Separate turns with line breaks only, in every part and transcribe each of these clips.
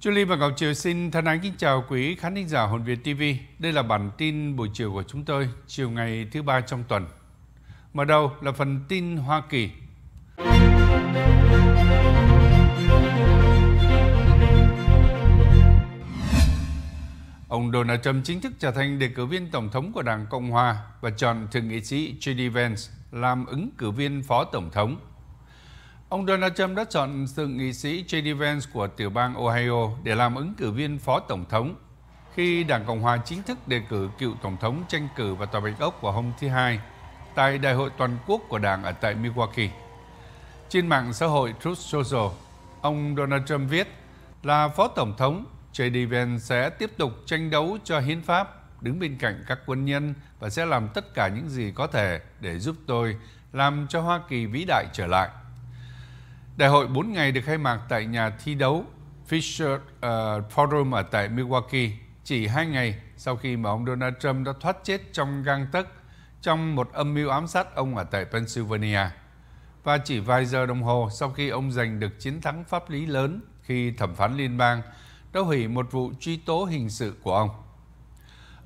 Julie và Ngọc Triều xin thân ái kính chào quý khán thính giả Hồn Việt TV. Đây là bản tin buổi chiều của chúng tôi, chiều ngày thứ ba trong tuần. Mở đầu là phần tin Hoa Kỳ. Ông Donald Trump chính thức trở thành đề cử viên Tổng thống của Đảng Cộng Hòa và chọn thượng nghị sĩ J.D. Vance làm ứng cử viên Phó Tổng thống Ông Donald Trump đã chọn thượng nghị sĩ J.D. Vance của tiểu bang Ohio để làm ứng cử viên phó tổng thống khi Đảng Cộng hòa chính thức đề cử cựu tổng thống tranh cử vào Tòa Bạch Ốc vào hôm thứ Hai tại Đại hội toàn quốc của Đảng ở tại Milwaukee. Trên mạng xã hội Truth Social, ông Donald Trump viết là phó tổng thống J.D. Vance sẽ tiếp tục tranh đấu cho hiến pháp, đứng bên cạnh các quân nhân và sẽ làm tất cả những gì có thể để giúp tôi làm cho Hoa Kỳ vĩ đại trở lại. Đại hội 4 ngày được khai mạc tại nhà thi đấu Fisher uh, ờ, Forum ở tại Milwaukee chỉ 2 ngày sau khi mà ông Donald Trump đã thoát chết trong gang tấc trong một âm mưu ám sát ông ở tại Pennsylvania. Và chỉ vài giờ đồng hồ sau khi ông giành được chiến thắng pháp lý lớn khi thẩm phán liên bang đã hủy một vụ truy tố hình sự của ông.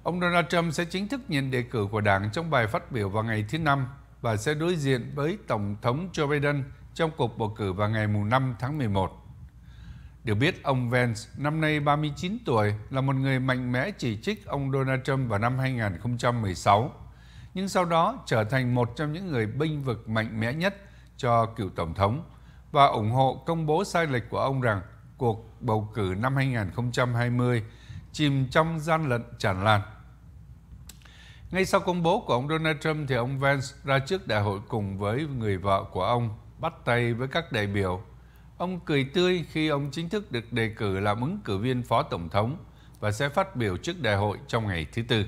Ông Donald Trump sẽ chính thức nhận đề cử của đảng trong bài phát biểu vào ngày thứ Năm và sẽ đối diện với Tổng thống Joe Biden – trong cuộc bầu cử vào ngày 5 tháng 11. Được biết, ông Vance, năm nay 39 tuổi, là một người mạnh mẽ chỉ trích ông Donald Trump vào năm 2016, nhưng sau đó trở thành một trong những người binh vực mạnh mẽ nhất cho cựu Tổng thống và ủng hộ công bố sai lệch của ông rằng cuộc bầu cử năm 2020 chìm trong gian lận tràn lan. Ngay sau công bố của ông Donald Trump thì ông Vance ra trước đại hội cùng với người vợ của ông bắt tay với các đại biểu. Ông cười tươi khi ông chính thức được đề cử làm ứng cử viên phó tổng thống và sẽ phát biểu trước đại hội trong ngày thứ Tư.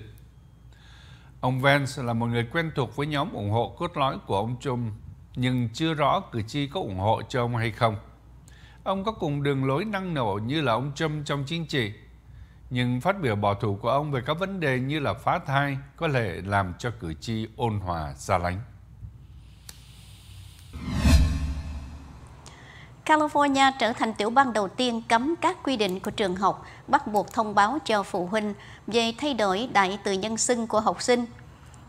Ông Vance là một người quen thuộc với nhóm ủng hộ cốt lõi của ông Trump, nhưng chưa rõ cử tri có ủng hộ cho ông hay không. Ông có cùng đường lối năng nổ như là ông Trump trong chính trị, nhưng phát biểu bỏ thủ của ông về các vấn đề như là phá thai có thể làm cho cử tri ôn hòa xa lánh.
California trở thành tiểu bang đầu tiên cấm các quy định của trường học bắt buộc thông báo cho phụ huynh về thay đổi đại từ nhân xưng của học sinh.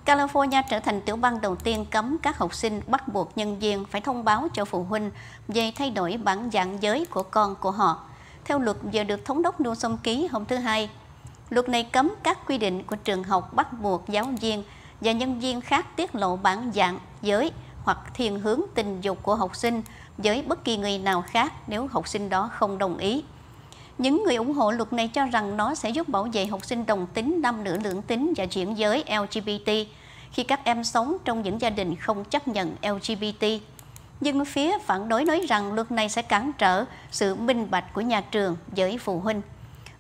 California trở thành tiểu bang đầu tiên cấm các học sinh bắt buộc nhân viên phải thông báo cho phụ huynh về thay đổi bản dạng giới của con của họ, theo luật vừa được Thống đốc Newsom ký hôm thứ Hai. Luật này cấm các quy định của trường học bắt buộc giáo viên và nhân viên khác tiết lộ bản dạng giới hoặc thiên hướng tình dục của học sinh – với bất kỳ người nào khác nếu học sinh đó không đồng ý. Những người ủng hộ luật này cho rằng nó sẽ giúp bảo vệ học sinh đồng tính, nam nữ lưỡng tính và chuyển giới LGBT khi các em sống trong những gia đình không chấp nhận LGBT. Nhưng phía phản đối nói rằng luật này sẽ cản trở sự minh bạch của nhà trường với phụ huynh.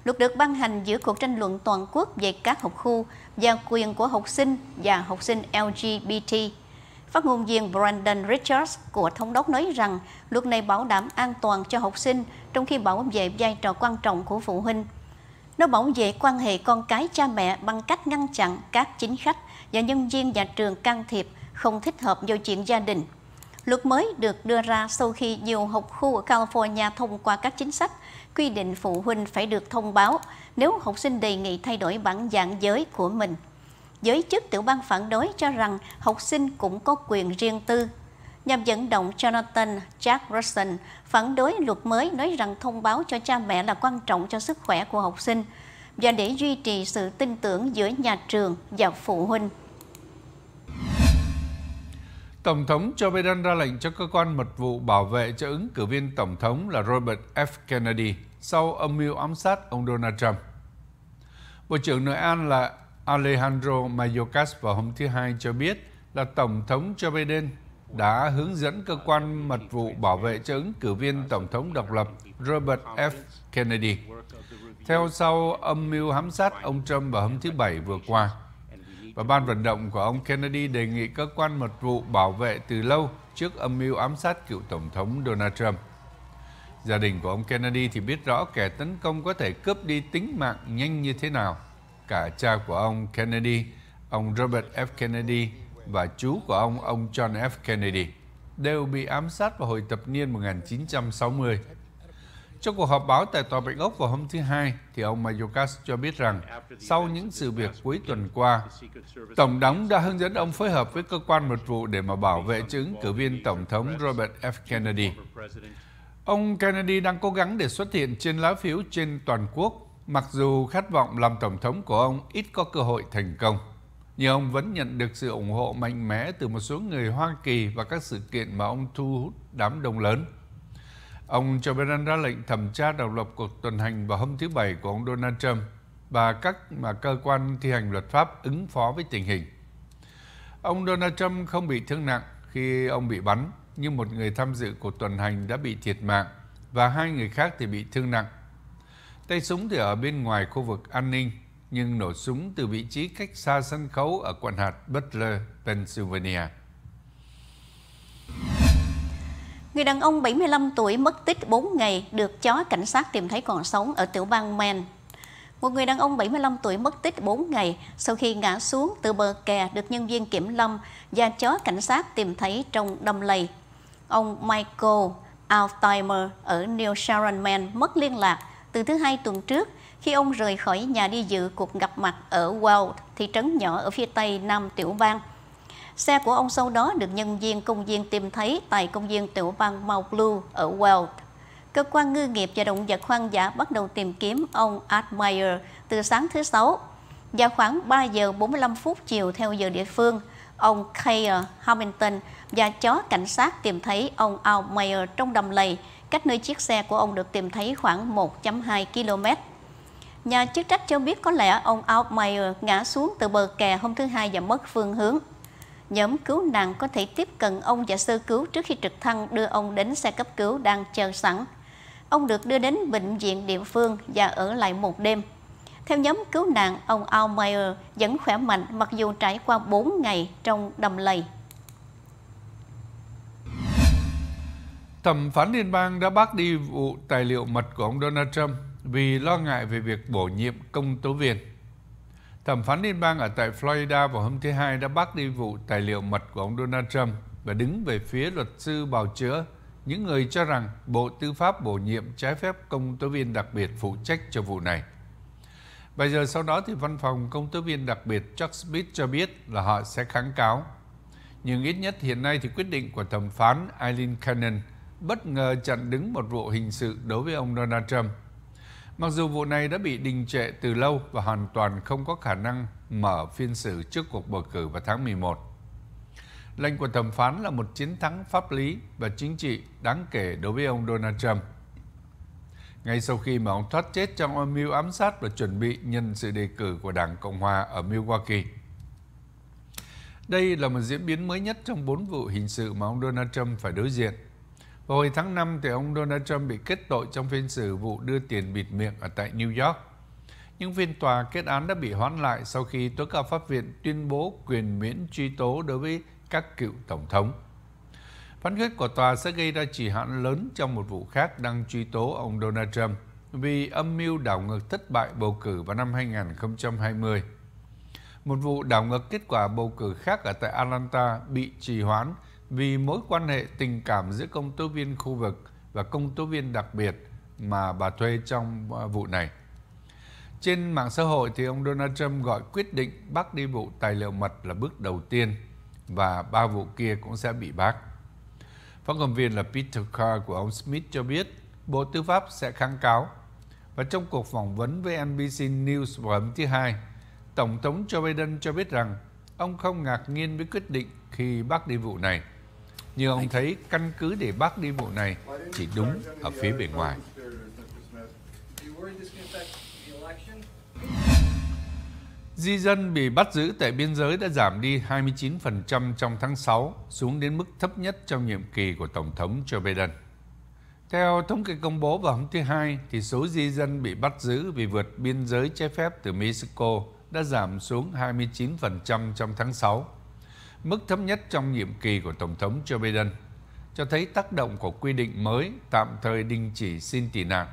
Luật được ban hành giữa cuộc tranh luận toàn quốc về các học khu và quyền của học sinh và học sinh LGBT Phát ngôn viên Brandon Richards của Thống đốc nói rằng luật này bảo đảm an toàn cho học sinh trong khi bảo vệ vai trò quan trọng của phụ huynh. Nó bảo vệ quan hệ con cái cha mẹ bằng cách ngăn chặn các chính khách và nhân viên nhà trường can thiệp không thích hợp vào chuyện gia đình. Luật mới được đưa ra sau khi nhiều học khu ở California thông qua các chính sách quy định phụ huynh phải được thông báo nếu học sinh đề nghị thay đổi bản dạng giới của mình giới chức tiểu bang phản đối cho rằng học sinh cũng có quyền riêng tư. Nhằm dẫn động Jonathan Jack Russell phản đối luật mới nói rằng thông báo cho cha mẹ là quan trọng cho sức khỏe của học sinh và để duy trì sự tin tưởng giữa nhà trường và phụ huynh.
Tổng thống Joe Biden ra lệnh cho cơ quan mật vụ bảo vệ cho ứng cử viên Tổng thống là Robert F. Kennedy sau âm mưu ám sát ông Donald Trump. Bộ trưởng Nội an là Alejandro Mayorkas vào hôm thứ Hai cho biết là Tổng thống Joe Biden đã hướng dẫn cơ quan mật vụ bảo vệ cho ứng cử viên Tổng thống độc lập Robert F. Kennedy. Theo sau âm mưu hám sát ông Trump vào hôm thứ Bảy vừa qua, và ban vận động của ông Kennedy đề nghị cơ quan mật vụ bảo vệ từ lâu trước âm mưu ám sát cựu Tổng thống Donald Trump. Gia đình của ông Kennedy thì biết rõ kẻ tấn công có thể cướp đi tính mạng nhanh như thế nào – cả cha của ông Kennedy, ông Robert F. Kennedy và chú của ông, ông John F. Kennedy, đều bị ám sát vào hồi thập niên 1960. Trong cuộc họp báo tại Tòa Bạch Ốc vào hôm thứ Hai, thì ông Mayorkas cho biết rằng sau những sự việc cuối tuần qua, Tổng đóng đã hướng dẫn ông phối hợp với cơ quan mật vụ để mà bảo vệ chứng cử viên Tổng thống Robert F. Kennedy. Ông Kennedy đang cố gắng để xuất hiện trên lá phiếu trên toàn quốc Mặc dù khát vọng làm tổng thống của ông ít có cơ hội thành công, nhưng ông vẫn nhận được sự ủng hộ mạnh mẽ từ một số người Hoa Kỳ và các sự kiện mà ông thu hút đám đông lớn. Ông Joe Biden ra lệnh thẩm tra độc lập cuộc tuần hành vào hôm thứ Bảy của ông Donald Trump và các mà cơ quan thi hành luật pháp ứng phó với tình hình. Ông Donald Trump không bị thương nặng khi ông bị bắn, nhưng một người tham dự cuộc tuần hành đã bị thiệt mạng và hai người khác thì bị thương nặng Tay súng thì ở bên ngoài khu vực an ninh, nhưng nổ súng từ vị trí cách xa sân khấu ở quận hạt Butler, Pennsylvania.
Người đàn ông 75 tuổi mất tích 4 ngày được chó cảnh sát tìm thấy còn sống ở tiểu bang Maine. Một người đàn ông 75 tuổi mất tích 4 ngày sau khi ngã xuống từ bờ kè được nhân viên kiểm lâm và chó cảnh sát tìm thấy trong đầm lầy. Ông Michael Altimer ở New Sharon, Maine mất liên lạc từ thứ hai tuần trước khi ông rời khỏi nhà đi dự cuộc gặp mặt ở Weld, thị trấn nhỏ ở phía tây Nam Tiểu Bang. Xe của ông sau đó được nhân viên công viên tìm thấy tại công viên tiểu bang Mount Blue ở Weld. Cơ quan ngư nghiệp và động vật hoang dã bắt đầu tìm kiếm ông Admire từ sáng thứ Sáu. và khoảng 3 giờ 45 phút chiều theo giờ địa phương, ông Kay Hamilton và chó cảnh sát tìm thấy ông Admire trong đầm lầy cách nơi chiếc xe của ông được tìm thấy khoảng 1.2 km. Nhà chức trách cho biết có lẽ ông Altmaier ngã xuống từ bờ kè hôm thứ Hai và mất phương hướng. Nhóm cứu nạn có thể tiếp cận ông và sơ cứu trước khi trực thăng đưa ông đến xe cấp cứu đang chờ sẵn. Ông được đưa đến bệnh viện địa phương và ở lại một đêm. Theo nhóm cứu nạn, ông Altmaier vẫn khỏe mạnh mặc dù trải qua 4 ngày trong đầm lầy.
Thẩm phán liên bang đã bác đi vụ tài liệu mật của ông Donald Trump vì lo ngại về việc bổ nhiệm công tố viên. Thẩm phán liên bang ở tại Florida vào hôm thứ Hai đã bác đi vụ tài liệu mật của ông Donald Trump và đứng về phía luật sư bào chữa những người cho rằng Bộ Tư pháp bổ nhiệm trái phép công tố viên đặc biệt phụ trách cho vụ này. Bây giờ sau đó thì văn phòng công tố viên đặc biệt Chuck Smith cho biết là họ sẽ kháng cáo. Nhưng ít nhất hiện nay thì quyết định của thẩm phán Eileen Cannon – bất ngờ chặn đứng một vụ hình sự đối với ông Donald Trump. Mặc dù vụ này đã bị đình trệ từ lâu và hoàn toàn không có khả năng mở phiên xử trước cuộc bầu cử vào tháng 11. Lệnh của thẩm phán là một chiến thắng pháp lý và chính trị đáng kể đối với ông Donald Trump. Ngay sau khi mà ông thoát chết trong âm mưu ám sát và chuẩn bị nhân sự đề cử của Đảng Cộng Hòa ở Milwaukee. Đây là một diễn biến mới nhất trong bốn vụ hình sự mà ông Donald Trump phải đối diện – vào hồi tháng 5, thì ông Donald Trump bị kết tội trong phiên xử vụ đưa tiền bịt miệng ở tại New York. Nhưng phiên tòa kết án đã bị hoãn lại sau khi tối cao pháp viện tuyên bố quyền miễn truy tố đối với các cựu tổng thống. Phán quyết của tòa sẽ gây ra chỉ hạn lớn trong một vụ khác đang truy tố ông Donald Trump vì âm mưu đảo ngược thất bại bầu cử vào năm 2020. Một vụ đảo ngược kết quả bầu cử khác ở tại Atlanta bị trì hoãn vì mối quan hệ tình cảm giữa công tố viên khu vực và công tố viên đặc biệt mà bà thuê trong ờ, vụ này. Trên mạng xã hội thì ông Donald Trump gọi quyết định bác đi vụ tài liệu mật là bước đầu tiên và ba vụ kia cũng sẽ bị bác. phóng công viên là Peter Carr của ông Smith cho biết Bộ Tư pháp sẽ kháng cáo. Và trong cuộc phỏng vấn với NBC News vào hôm thứ Hai, Tổng thống Joe Biden cho biết rằng ông không ngạc nhiên với quyết định khi bác đi vụ này – nhưng ông thấy căn cứ để bác đi bộ này chỉ đúng ở phía bề ngoài. Di dân bị bắt giữ tại biên giới đã giảm đi 29% trong tháng 6, xuống đến mức thấp nhất trong nhiệm kỳ của Tổng thống Joe Biden. Theo thống kê công bố vào hôm thứ Hai, thì số di dân bị bắt giữ vì vượt biên giới trái phép từ Mexico đã giảm xuống 29% trong tháng 6 mức thấp nhất trong nhiệm kỳ của Tổng thống Joe Biden, cho thấy tác động của quy định mới tạm thời đình chỉ xin tị nạn.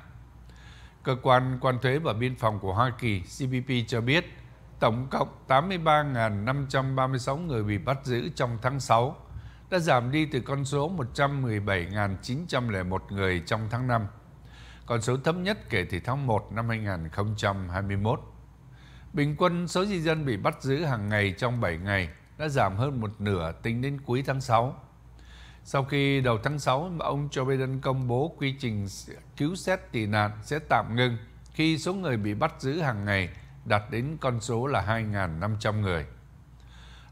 Cơ quan quan thuế và biên phòng của Hoa Kỳ CBP cho biết tổng cộng 83.536 người bị bắt giữ trong tháng 6 đã giảm đi từ con số 117.901 người trong tháng 5, con số thấp nhất kể từ tháng 1 năm 2021. Bình quân số di dân bị bắt giữ hàng ngày trong 7 ngày đã giảm hơn một nửa tính đến cuối tháng 6. Sau khi đầu tháng 6, ông Joe Biden công bố quy trình cứu xét tị nạn sẽ tạm ngưng khi số người bị bắt giữ hàng ngày đạt đến con số là 2.500 người.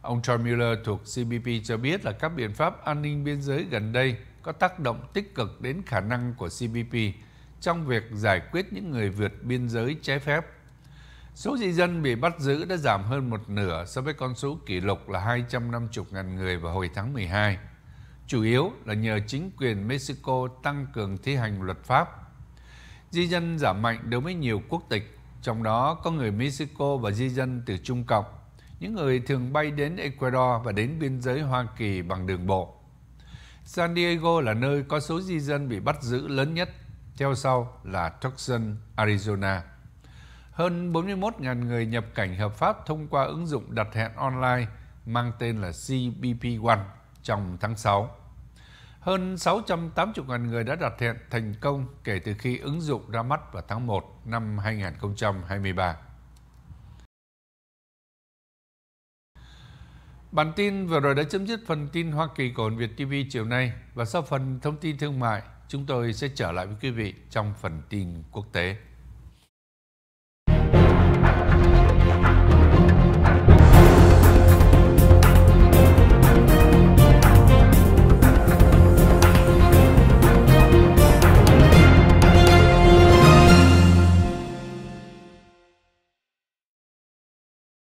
Ông Troy Miller thuộc CBP cho biết là các biện pháp an ninh biên giới gần đây có tác động tích cực đến khả năng của CBP trong việc giải quyết những người vượt biên giới trái phép Số di dân bị bắt giữ đã giảm hơn một nửa so với con số kỷ lục là 250.000 người vào hồi tháng 12, chủ yếu là nhờ chính quyền Mexico tăng cường thi hành luật pháp. Di dân giảm mạnh đối với nhiều quốc tịch, trong đó có người Mexico và di dân từ Trung Cộng, những người thường bay đến Ecuador và đến biên giới Hoa Kỳ bằng đường bộ. San Diego là nơi có số di dân bị bắt giữ lớn nhất, theo sau là Tucson, Arizona. Hơn 41.000 người nhập cảnh hợp pháp thông qua ứng dụng đặt hẹn online mang tên là cbp One trong tháng 6. Hơn 680.000 người đã đặt hẹn thành công kể từ khi ứng dụng ra mắt vào tháng 1 năm 2023. Bản tin vừa rồi đã chấm dứt phần tin Hoa Kỳ của Việt TV chiều nay và sau phần thông tin thương mại, chúng tôi sẽ trở lại với quý vị trong phần tin quốc tế.